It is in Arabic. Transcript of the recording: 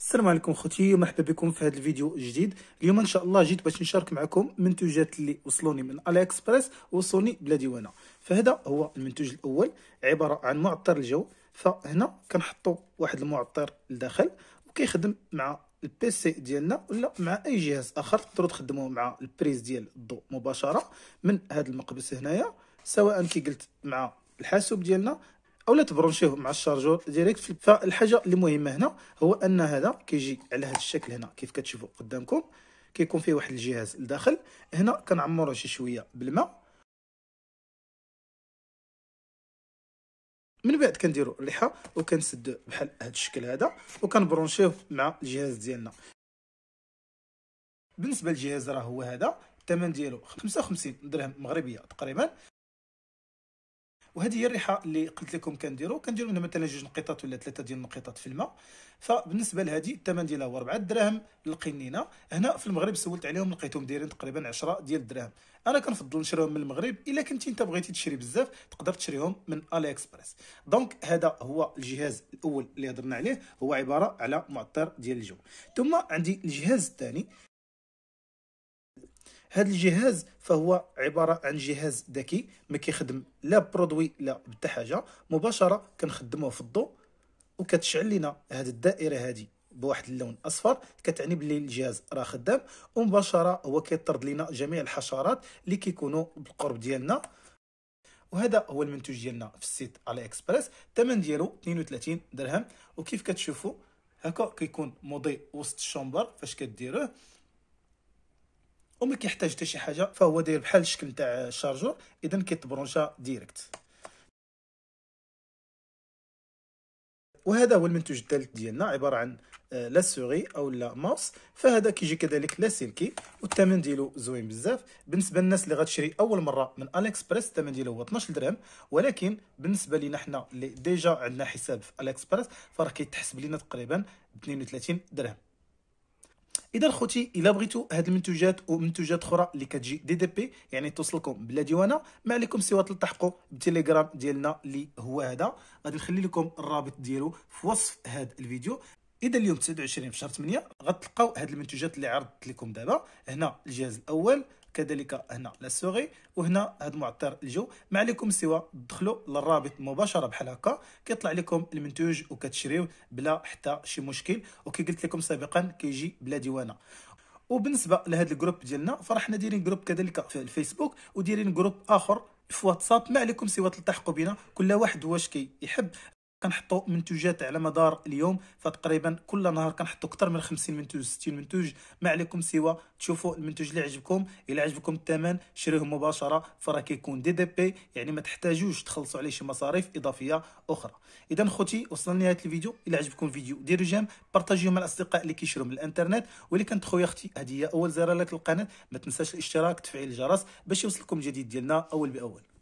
السلام عليكم خوتي ومرحبا بكم في هذا الفيديو الجديد اليوم ان شاء الله جيت باش نشارك معكم منتوجات اللي وصلوني من الي اكسبريس وصلوني بلا ديوانه فهذا هو المنتوج الاول عباره عن معطر الجو فهنا كنحطوا واحد المعطر لداخل وكيخدم مع البيسي ديالنا ولا مع اي جهاز اخر تقدروا تخدموه مع البريز ديال الضوء مباشره من هذا المقبس هنايا سواء كي قلت مع الحاسوب ديالنا او لا تبرونشيه مع الشارجور ديريكت فالحاجه اللي مهمه هنا هو ان هذا كيجي على هذا الشكل هنا كيف كتشوفوا قدامكم كيكون فيه واحد الجهاز لداخل هنا كنعمروه شي شويه بالماء من بعد كنديروا الريحه وكنسدوا بحال هذا الشكل هذا وكنبرونشيه مع الجهاز ديالنا بالنسبه للجهاز راه هو هذا الثمن ديالو 55 درهم مغربيه تقريبا وهذه هي الريحه اللي قلت لكم كنديروا كنديروا منها مثلا جوج نقيطات ولا ثلاثه ديال النقيطات في الماء فبالنسبه لهذه الثمن ديالها هو 4 دراهم للقنينه هنا في المغرب سولت عليهم لقيتهم دايرين تقريبا 10 ديال الدراهم انا كنفضل نشريهم من المغرب الا كنتي انت بغيتي تشري بزاف تقدر تشريهم من الي اكسبريس دونك هذا هو الجهاز الاول اللي هضرنا عليه هو عباره على معطر ديال الجو ثم عندي الجهاز الثاني هذا الجهاز فهو عباره عن جهاز ذكي ما كيخدم لا برودوي لا حتى حاجه مباشره كنخدموه في الضوء وكتشعل لنا هذه الدائره هذه بواحد اللون اصفر كتعني بلي الجهاز راه خدام ومباشره هو كيطرد لنا جميع الحشرات اللي كيكونوا بالقرب ديالنا وهذا هو المنتوج ديالنا في السيت على اكسبريس الثمن ديالو 32 درهم وكيف كتشوفوا هكا كيكون مضيء وسط الشومبر فاش كديروه وما كيحتاج حتى شي حاجه فهو داير بحال الشكل تاع الشارجور اذا كيتبرونشا ديريكت وهذا هو المنتوج الثالث ديالنا عباره عن آه، لا سوري او لا ماوس فهذا كيجي كذلك لاسلكي والثمن ديالو زوين بزاف بالنسبه للناس اللي غتشري اول مره من اليكسبريس الثمن ديالو هو 12 درهم ولكن بالنسبه لينا حنا اللي ديجا عندنا حساب في اليكسبريس فراه كيتحسب لينا تقريبا 32 درهم اذا خوتي الا بغيتوا هاد المنتوجات ومنتوجات اخرى اللي كتجي دي دي بي يعني توصلكم بلا ديوانه ما عليكم سوى تلتحقوا بالتليجرام ديالنا اللي هو هذا غادي نخلي لكم الرابط ديالو في وصف هذا الفيديو اذا اليوم 29 في شهر 8 غتلقاو هاد المنتوجات اللي عرضت لكم دابا هنا الجهاز الاول كذلك هنا لا سوغي وهنا هذا معطر الجو ما عليكم سوى تدخلوا للرابط مباشره بحال هكا كيطلع لكم المنتوج وكتشريوه بلا حتى شي مشكل وكي قلت لكم سابقا كيجي بلا ديوانه وبالنسبه لهذا الجروب ديالنا فرحنا دايرين جروب كذلك في الفيسبوك ودايرين جروب اخر في واتساب ما عليكم سوى تلتحقوا بنا كل واحد واش كيحب كنحطوا منتوجات على مدار اليوم فتقريبا كل نهار كنحطوا اكثر من 50 منتوج 60 منتوج ما عليكم سوى تشوفوا المنتوج اللي عجبكم الا عجبكم الثمن شريوه مباشره فراه كيكون دي دي بي يعني ما تحتاجوش تخلصوا عليه شي مصاريف اضافيه اخرى اذا خوتي وصلنا لنهايه الفيديو الا عجبكم الفيديو ديروا جيم بارطاجيوه مع الاصدقاء اللي كيشروا من الانترنت واللي كانت خويا اختي هذه هي اول زياره لك القناه ما تنساش الاشتراك تفعيل الجرس باش يوصلكم الجديد ديالنا اول باول